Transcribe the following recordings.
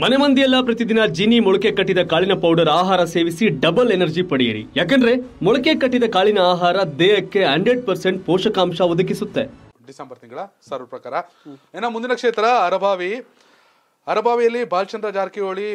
ಮನೆ ಮಂದಿಯೆಲ್ಲ ಪ್ರತಿದಿನ ಜಿನಿ ಮೊಳಕೆ ಕಟ್ಟಿದ ಕಾಳಿನ ಪೌಡರ್ ಆಹಾರ ಸೇವಿಸಿ ಡಬಲ್ ಎನರ್ಜಿ ಪಡೆಯಿರಿ ಯಾಕಂದ್ರೆ ಮೊಳಕೆ ಕಟ್ಟಿದ ಕಾಳಿನ ಆಹಾರ ದೇಹಕ್ಕೆ ಹಂಡ್ರೆಡ್ ಪರ್ಸೆಂಟ್ ಪೋಷಕಾಂಶ ಒದಗಿಸುತ್ತೆ ಡಿಸೆಂಬರ್ ತಿಂಗಳ ಸರ್ವ ಪ್ರಕಾರ ಏನೋ ಮುಂದಿನ ಕ್ಷೇತ್ರ ಅರಭಾವಿ ಅರಭಾವಿಯಲ್ಲಿ ಬಾಲಚಂದ್ರ ಜಾರಕಿಹೊಳಿ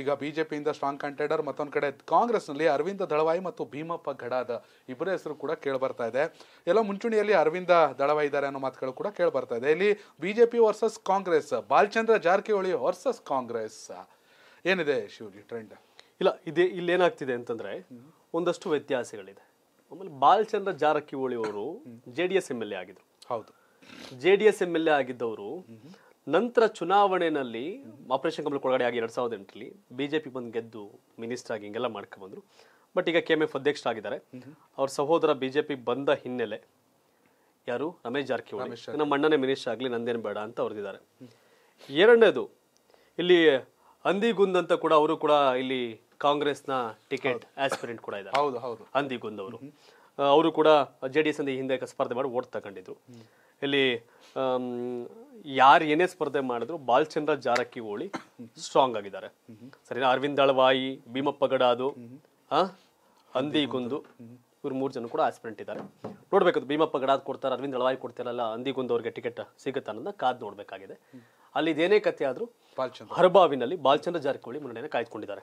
ಈಗ ಬಿಜೆಪಿಯಿಂದ ಸ್ಟ್ರಾಂಗ್ ಕಂಟೆಂಡರ್ ಮತ್ತೊಂದು ಕಡೆ ಕಾಂಗ್ರೆಸ್ನಲ್ಲಿ ಅರವಿಂದ ದಳವಾಯಿ ಮತ್ತು ಭೀಮಪ್ಪ ಗಡಾದ ಇಬ್ಬರ ಹೆಸರು ಕೂಡ ಕೇಳಬರ್ತಾ ಇದೆ ಎಲ್ಲ ಮುಂಚೂಣಿಯಲ್ಲಿ ಅರವಿಂದ ದಳವಾಯಿ ಇದ್ದಾರೆ ಅನ್ನೋ ಮಾತುಗಳು ಕೂಡ ಕೇಳಬರ್ತಾ ಇದೆ ಇಲ್ಲಿ BJP versus Congress Balachandra Jarkiholi versus Congress ಏನಿದೆ ಶಿವಜಿ ಟ್ರೆಂಡ್ ಇಲ್ಲ ಇದೇ ಇಲ್ಲೇನಾಗ್ತಿದೆ ಅಂತಂದ್ರೆ ಒಂದಷ್ಟು ವ್ಯತ್ಯಾಸಗಳಿದೆ ಆಮೇಲೆ ಬಾಲಚಂದ್ರ ಜಾರಕಿಹೊಳಿ ಅವರು J D S M L A ಆಗಿದ್ರು ಹೌದು J D S M L A ಆಗಿದ್ದವರು ನಂತರ ಚುನಾವಣೆಯಲ್ಲಿ ಆಪರೇಷನ್ ಕಮಲ ಒಳಗಡೆ ಆಗಿ ಎರಡು ಸಾವಿರದ ಎಂಟರಲ್ಲಿ ಬಿಜೆಪಿ ಬಂದು ಗೆದ್ದು ಮಿನಿಸ್ಟರ್ ಆಗಿ ಹಿಂಗೆಲ್ಲ ಬಂದ್ರು ಬಟ್ ಈಗ ಕೆ ಎಂ ಎಫ್ ಅಧ್ಯಕ್ಷರಾಗಿದ್ದಾರೆ ಅವ್ರ ಸಹೋದರ ಬಿಜೆಪಿ ಬಂದ ಹಿನ್ನೆಲೆ ಯಾರು ರಮೇಶ್ ಜಾರಕಿಹೊಳಿ ನಮ್ಮ ಅಣ್ಣನೇ ಮಿನಿಸ್ಟರ್ ಆಗಲಿ ನಂದೇನು ಬೇಡ ಅಂತ ಅವ್ರದಿದ್ದಾರೆ ಎರಡನೇದು ಇಲ್ಲಿ ಅಂದಿಗುಂದ್ ಅಂತ ಕೂಡ ಅವರು ಕೂಡ ಇಲ್ಲಿ ಕಾಂಗ್ರೆಸ್ನ ಟಿಕೆಟ್ ಆಸ್ಪಿರೆಂಟ್ ಕೂಡ ಇದ್ದಾರೆ ಹೌದು ಹೌದು ಅಂದಿಗುಂದ್ ಅವರು ಅವರು ಕೂಡ ಜೆ ಡಿ ಎಸ್ ಹಿಂದೆ ಸ್ಪರ್ಧೆ ಮಾಡಿ ಓಟ್ ತಗೊಂಡಿದ್ರು ಇಲ್ಲಿ ಯಾರು ಏನೇ ಸ್ಪರ್ಧೆ ಮಾಡಿದ್ರು ಬಾಲ್ಚಂದ್ರ ಜಾರಕಿಹೊಳಿ ಸ್ಟ್ರಾಂಗ್ ಆಗಿದ್ದಾರೆ ಸರಿನಾ ಅರವಿಂದ್ ದಳವಾಯಿ ಭೀಮಪ್ಪ ಗಡಾದು ಹಂದಿ ಗುಂದು ಇವ್ರು ಮೂರು ಜನ ಕೂಡ ಆಸ್ಪಿರೆಂಟ್ ಇದ್ದಾರೆ ನೋಡ್ಬೇಕು ಭೀಮಪ್ಪ ಗಡಾದ್ ಕೊಡ್ತಾರೆ ಅರವಿಂದ್ ಅಳವಾಯಿ ಕೊಡ್ತಾರಲ್ಲ ಹಂದಿ ಅವ್ರಿಗೆ ಟಿಕೆಟ್ ಸಿಗುತ್ತೆ ಅನ್ನೋದನ್ನ ಕಾದ್ ನೋಡಬೇಕಾಗಿದೆ ಅಲ್ಲಿ ಇದೇನೇ ಕಥೆ ಆದರೂ ಹರಬಾವಿನಲ್ಲಿ ಬಾಲ್ಚಂದ್ರ ಜಾರಕಿಹೊಳಿ ಮುನ್ನಡೆಯನ್ನು ಕಾಯ್ದುಕೊಂಡಿದ್ದಾರೆ